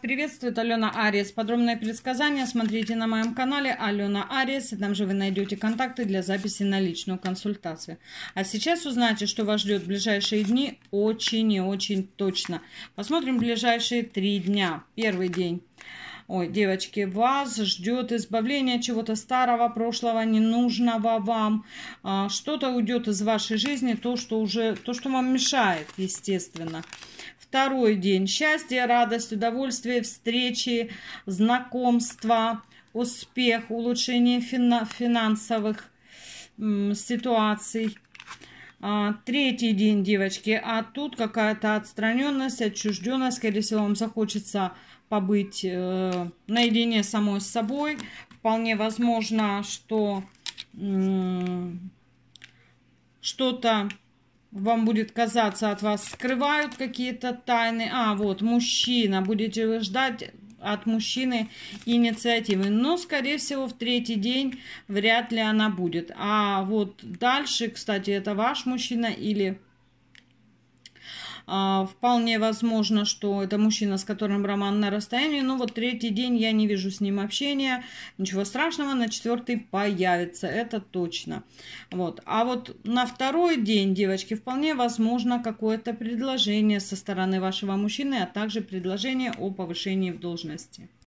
приветствует Алена Арис. Подробное предсказание смотрите на моем канале Алена Арис, и там же вы найдете контакты для записи на личную консультацию. А сейчас узнаете, что вас ждет в ближайшие дни очень и очень точно. Посмотрим ближайшие три дня. Первый день. Ой, девочки, вас ждет избавление чего-то старого, прошлого, ненужного вам. А, что-то уйдет из вашей жизни, то, что уже, то, что вам мешает, естественно. Второй день. Счастье, радость, удовольствие, встречи, знакомства, успех, улучшение финансовых ситуаций. А, третий день, девочки, а тут какая-то отстраненность, отчужденность, скорее всего, вам захочется побыть э, наедине самой с собой. Вполне возможно, что э, что-то вам будет казаться, от вас скрывают какие-то тайны. А, вот, мужчина, будете вы ждать от мужчины инициативы. Но, скорее всего, в третий день вряд ли она будет. А вот дальше, кстати, это ваш мужчина или а, вполне возможно, что это мужчина, с которым роман на расстоянии. Но вот третий день я не вижу с ним общения. Ничего страшного, на четвертый появится, это точно. Вот. А вот на второй день, девочки, вполне возможно какое-то предложение со стороны вашего мужчины, а также предложение о повышении в должности.